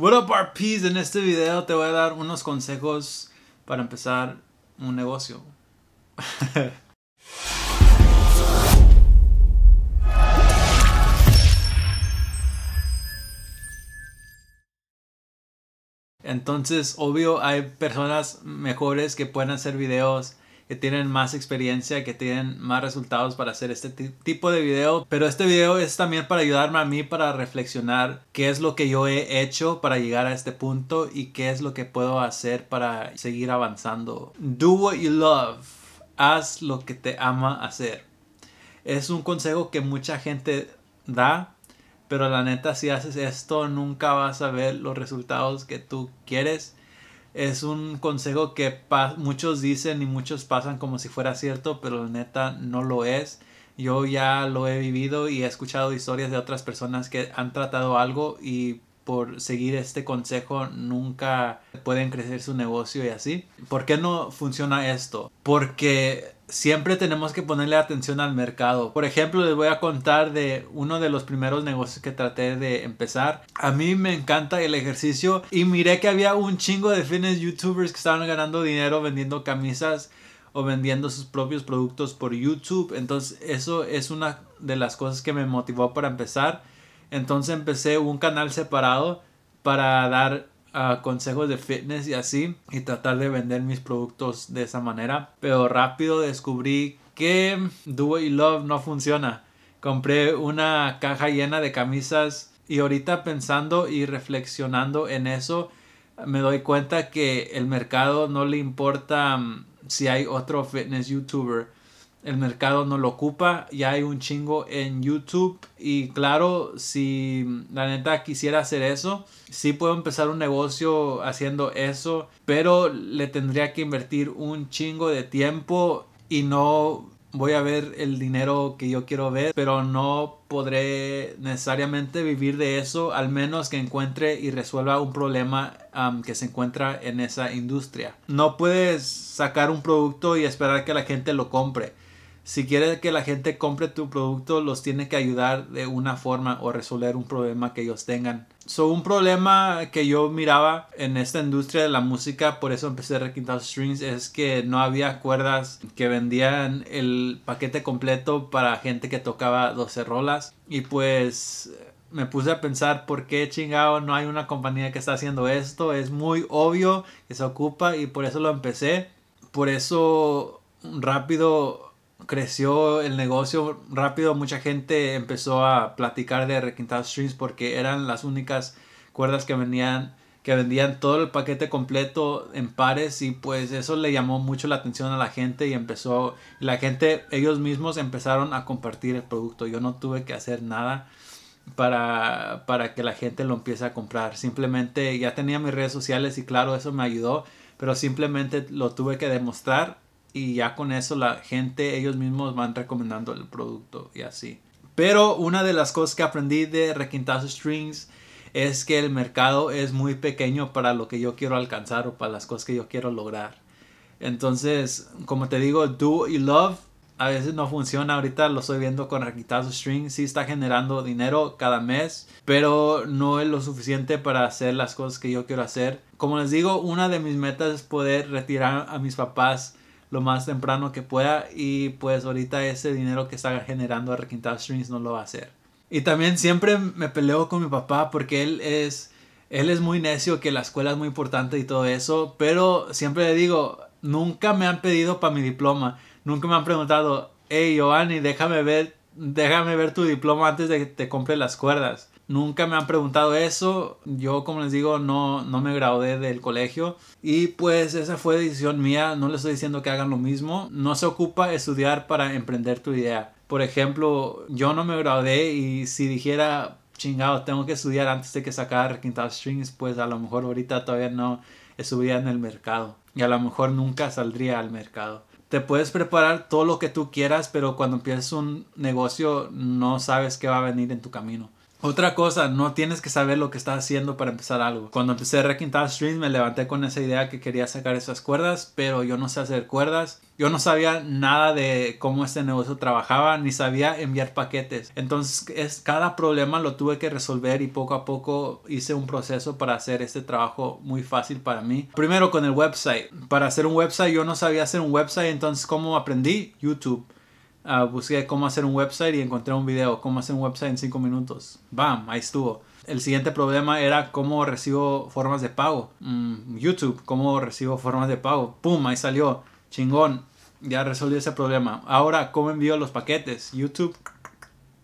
What up RPs, en este video te voy a dar unos consejos para empezar un negocio. Entonces, obvio, hay personas mejores que pueden hacer videos que tienen más experiencia, que tienen más resultados para hacer este tipo de video. Pero este video es también para ayudarme a mí para reflexionar qué es lo que yo he hecho para llegar a este punto y qué es lo que puedo hacer para seguir avanzando. Do what you love. Haz lo que te ama hacer. Es un consejo que mucha gente da, pero la neta si haces esto nunca vas a ver los resultados que tú quieres es un consejo que muchos dicen y muchos pasan como si fuera cierto, pero la neta no lo es. Yo ya lo he vivido y he escuchado historias de otras personas que han tratado algo y por seguir este consejo nunca pueden crecer su negocio y así. ¿Por qué no funciona esto? Porque siempre tenemos que ponerle atención al mercado. Por ejemplo, les voy a contar de uno de los primeros negocios que traté de empezar. A mí me encanta el ejercicio y miré que había un chingo de fines youtubers que estaban ganando dinero vendiendo camisas o vendiendo sus propios productos por YouTube. Entonces, eso es una de las cosas que me motivó para empezar. Entonces, empecé un canal separado para dar consejos de fitness y así y tratar de vender mis productos de esa manera. Pero rápido descubrí que Do What Love no funciona. Compré una caja llena de camisas y ahorita pensando y reflexionando en eso me doy cuenta que el mercado no le importa mm, si hay otro fitness youtuber el mercado no lo ocupa, ya hay un chingo en YouTube y claro, si la neta quisiera hacer eso, sí puedo empezar un negocio haciendo eso, pero le tendría que invertir un chingo de tiempo y no voy a ver el dinero que yo quiero ver, pero no podré necesariamente vivir de eso, al menos que encuentre y resuelva un problema que se encuentra en esa industria. No puedes sacar un producto y esperar que la gente lo compre si quieres que la gente compre tu producto, los tienes que ayudar de una forma o resolver un problema que ellos tengan. un problema que yo miraba en esta industria de la música, por eso empecé a requintar strings, es que no había cuerdas que vendían el paquete completo para gente que tocaba 12 rolas. Y pues me puse a pensar por qué chingado no hay una compañía que está haciendo esto. Es muy obvio que se ocupa y por eso lo empecé. Por eso rápido creció el negocio rápido, mucha gente empezó a platicar de requintados Streams. porque eran las únicas cuerdas que venían que vendían todo el paquete completo en pares y pues eso le llamó mucho la atención a la gente y empezó la gente ellos mismos empezaron a compartir el producto yo no tuve que hacer nada para, para que la gente lo empiece a comprar simplemente ya tenía mis redes sociales y claro eso me ayudó pero simplemente lo tuve que demostrar y ya con eso la gente, ellos mismos van recomendando el producto y así. Pero una de las cosas que aprendí de Requintazo Strings es que el mercado es muy pequeño para lo que yo quiero alcanzar o para las cosas que yo quiero lograr. Entonces, como te digo, do y love a veces no funciona. Ahorita lo estoy viendo con Requintazo Strings. Sí está generando dinero cada mes, pero no es lo suficiente para hacer las cosas que yo quiero hacer. Como les digo, una de mis metas es poder retirar a mis papás lo más temprano que pueda y pues ahorita ese dinero que está generando a Requintado Strings no lo va a hacer. Y también siempre me peleo con mi papá porque él es, él es muy necio, que la escuela es muy importante y todo eso, pero siempre le digo, nunca me han pedido para mi diploma, nunca me han preguntado, hey Giovanni, déjame ver, déjame ver tu diploma antes de que te compre las cuerdas. Nunca me han preguntado eso. Yo, como les digo, no, no me gradué del colegio. Y pues esa fue decisión mía. No les estoy diciendo que hagan lo mismo. No se ocupa estudiar para emprender tu idea. Por ejemplo, yo no me gradué y si dijera, chingado, tengo que estudiar antes de que sacar Quintal Strings, pues a lo mejor ahorita todavía no estuviera en el mercado. Y a lo mejor nunca saldría al mercado te puedes preparar todo lo que tú quieras, pero cuando empiezas un negocio no sabes qué va a venir en tu camino. Otra cosa, no tienes que saber lo que estás haciendo para empezar algo. Cuando empecé a requintar stream me levanté con esa idea que quería sacar esas cuerdas, pero yo no sé hacer cuerdas. Yo no sabía nada de cómo este negocio trabajaba, ni sabía enviar paquetes. Entonces cada problema lo tuve que resolver y poco a poco hice un proceso para hacer este trabajo muy fácil para mí. Primero con el website. Para hacer un website yo no sabía hacer un website, entonces ¿cómo aprendí? YouTube. Ah, busqué cómo hacer un website y encontré un video, cómo hacer un website en 5 minutos. ¡Bam! Ahí estuvo. El siguiente problema era cómo recibo formas de pago. Mm, YouTube, cómo recibo formas de pago. ¡Pum! Ahí salió. Chingón. Ya resolví ese problema. Ahora, ¿cómo envío los paquetes? YouTube.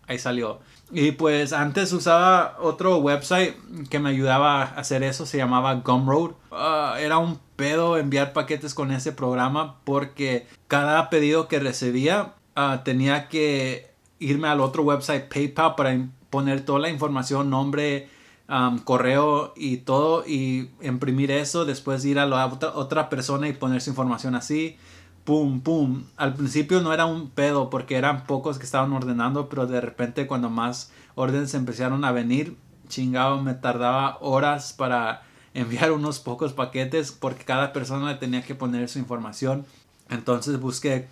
Ahí salió. Y pues antes usaba otro website que me ayudaba a hacer eso, se llamaba Gumroad. Ah, era un pedo enviar paquetes con ese programa porque cada pedido que recibía Ah, tenía que irme al otro website PayPal para poner toda la información, nombre, correo y todo y imprimir eso, después ir a la otra, otra persona y poner su información así. Pum, pum. Al principio no era un pedo porque eran pocos que estaban ordenando, pero de repente cuando más órdenes empezaron a venir, chingado, me tardaba horas para enviar unos pocos paquetes porque cada persona le tenía que poner su información. Entonces busqué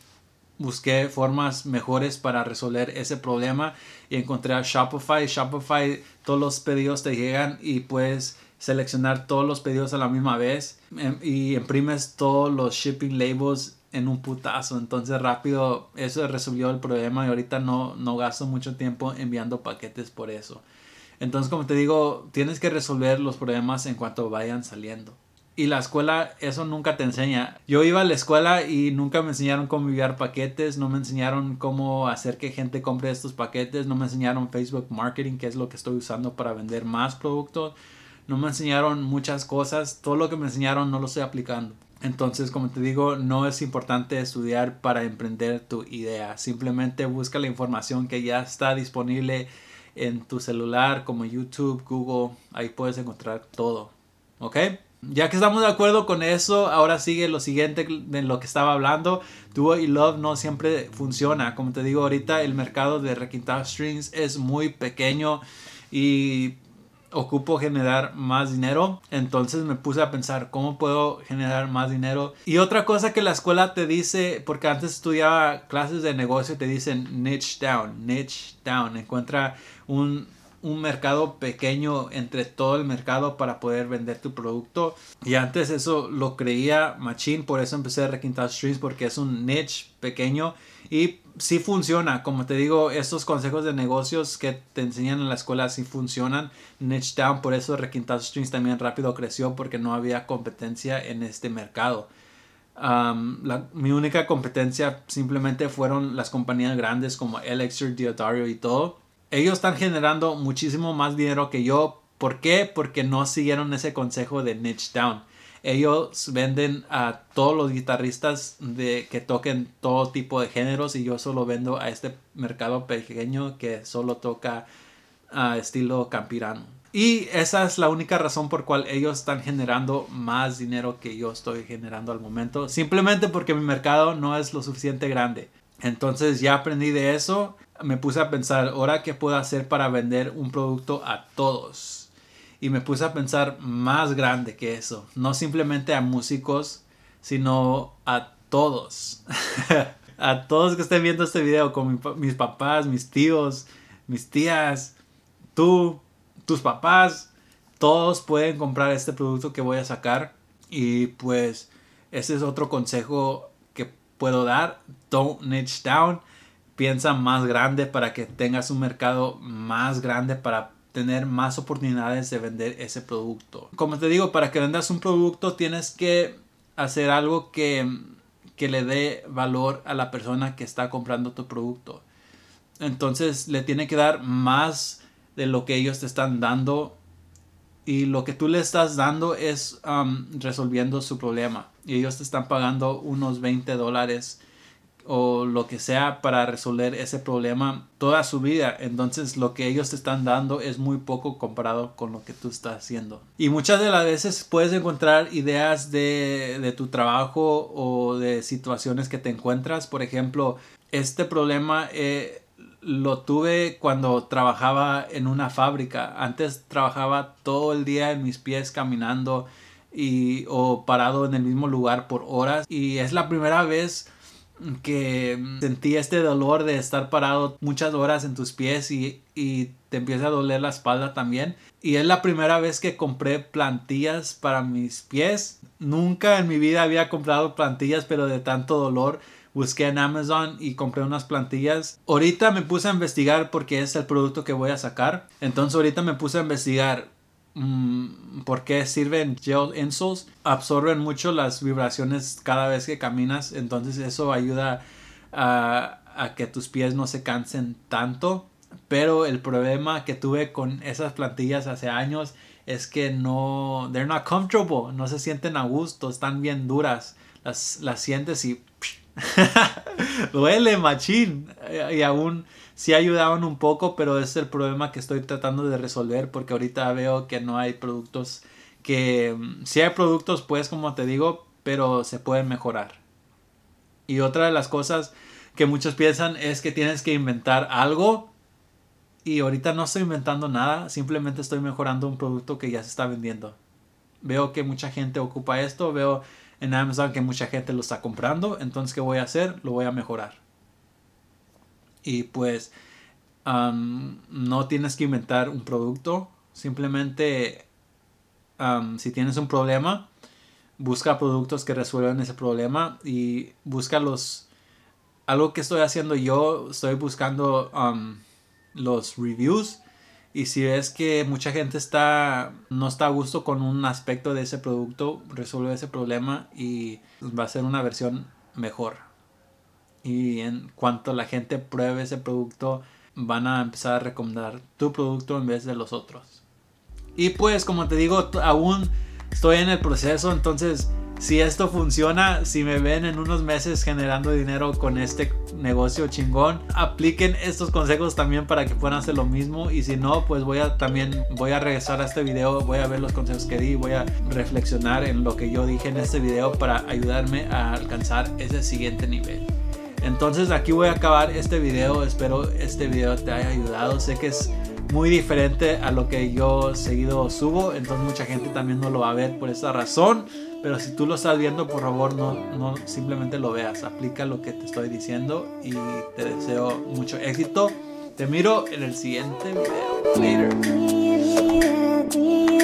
busqué formas mejores para resolver ese problema y encontré a Shopify. Shopify, todos los pedidos te llegan y puedes seleccionar todos los pedidos a la misma vez em, y imprimes todos los shipping labels en un putazo. Entonces rápido eso resolvió el problema y ahorita no, no gasto mucho tiempo enviando paquetes por eso. Entonces como te digo, tienes que resolver los problemas en cuanto vayan saliendo. Y la escuela eso nunca te enseña. Yo iba a la escuela y nunca me enseñaron cómo enviar paquetes, no me enseñaron cómo hacer que gente compre estos paquetes, no me enseñaron Facebook Marketing, que es lo que estoy usando para vender más productos, no me enseñaron muchas cosas, todo lo que me enseñaron no lo estoy aplicando. Entonces, como te digo, no es importante estudiar para emprender tu idea, simplemente busca la información que ya está disponible en tu celular como YouTube, Google, ahí puedes encontrar todo. ¿Ok? ya que estamos de acuerdo con eso, ahora sigue lo siguiente de lo que estaba hablando. Duo y Love no siempre funciona. Como te digo ahorita, el mercado de requintar strings es muy pequeño y ocupo generar más dinero. Entonces me puse a pensar cómo puedo generar más dinero. Y otra cosa que la escuela te dice, porque antes estudiaba clases de negocio, te dicen niche down, niche down. Encuentra un un mercado pequeño entre todo el mercado para poder vender tu producto. Y antes eso lo creía Machine, por eso empecé a requintar streams porque es un niche pequeño y sí funciona. Como te digo, estos consejos de negocios que te enseñan en la escuela sí funcionan. Niche down, por eso requintar streams también rápido creció porque no había competencia en este mercado. mi única competencia simplemente fueron las compañías grandes como Elixir, Diodario y todo ellos están generando muchísimo más dinero que yo. ¿Por qué? Porque no siguieron ese consejo de niche down. Ellos venden a todos los guitarristas de, que toquen todo tipo de géneros y yo solo vendo a este mercado pequeño que solo toca estilo campirano. Y esa es la única razón por cual ellos están generando más dinero que yo estoy generando al momento. Simplemente porque mi mercado no es lo suficiente grande. Entonces ya aprendí de eso, me puse a pensar, ahora qué puedo hacer para vender un producto a todos. Y me puse a pensar más grande que eso, no simplemente a músicos, sino a todos. a todos que estén viendo este video, con mis papás, mis tíos, mis tías, tú, tus papás, todos pueden comprar este producto que voy a sacar. Y pues ese es otro consejo puedo dar. Don't niche down. Piensa más grande para que tengas un mercado más grande para tener más oportunidades de vender ese producto. Como te digo, para que vendas un producto tienes que hacer algo que, que le dé valor a la persona que está comprando tu producto. Entonces le tiene que dar más de lo que ellos te están dando y lo que tú le estás dando es um, resolviendo su problema y ellos te están pagando unos 20 dólares o lo que sea para resolver ese problema toda su vida. Entonces lo que ellos te están dando es muy poco comparado con lo que tú estás haciendo. Y muchas de las veces puedes encontrar ideas de, tu trabajo o de situaciones que te encuentras. Por ejemplo, este problema eh, lo tuve cuando trabajaba en una fábrica. Antes trabajaba todo el día en mis pies caminando y, o parado en el mismo lugar por horas. Y es la primera vez que sentí este dolor de estar parado muchas horas en tus pies y, te empieza a doler la espalda también. Y es la primera vez que compré plantillas para mis pies. Nunca en mi vida había comprado plantillas, pero de tanto dolor busqué en Amazon y compré unas plantillas. Ahorita me puse a investigar porque es el producto que voy a sacar. Entonces ahorita me puse a investigar porque mm, por qué sirven gel insoles. Absorben mucho las vibraciones cada vez que caminas, entonces eso ayuda a, que tus pies no se cansen tanto. Pero el problema que tuve con esas plantillas hace años es que no, they're not comfortable, no se sienten a gusto, están bien duras, las, las sientes y duele machín y aún sí ayudaban un poco, pero es el problema que estoy tratando de resolver porque ahorita veo que no hay productos que mm, si hay productos pues como te digo, pero se pueden mejorar. Y otra de las cosas que muchos piensan es que tienes que inventar algo y ahorita no estoy inventando nada, simplemente estoy mejorando un producto que ya se está vendiendo. Veo que mucha gente ocupa esto, veo en Amazon que mucha gente lo está comprando, entonces ¿qué voy a hacer? Lo voy a mejorar. Y pues no tienes que inventar un producto, simplemente si tienes un problema, busca productos que resuelvan ese problema y busca los... Algo que estoy haciendo yo, estoy buscando los reviews y si ves que mucha gente está no está a gusto con un aspecto de ese producto, resuelve ese problema y va a ser una versión mejor y en cuanto la gente pruebe ese producto van a empezar a recomendar tu producto en vez de los otros. Y pues como te digo, aún estoy en el proceso, entonces si esto funciona, si me ven en unos meses generando dinero con este negocio chingón, apliquen estos consejos también para que puedan hacer lo mismo y si no, pues voy a también voy a regresar a este video, voy a ver los consejos que di, voy a reflexionar en lo que yo dije en este video para ayudarme a alcanzar ese siguiente nivel. Entonces aquí voy a acabar este video. Espero este video te haya ayudado. Sé que es muy diferente a lo que yo seguido subo. Entonces mucha gente también no lo va a ver por esa razón. Pero si tú lo estás viendo, por favor, no, no simplemente lo veas. Aplica lo que te estoy diciendo y te deseo mucho éxito. Te miro en el siguiente video.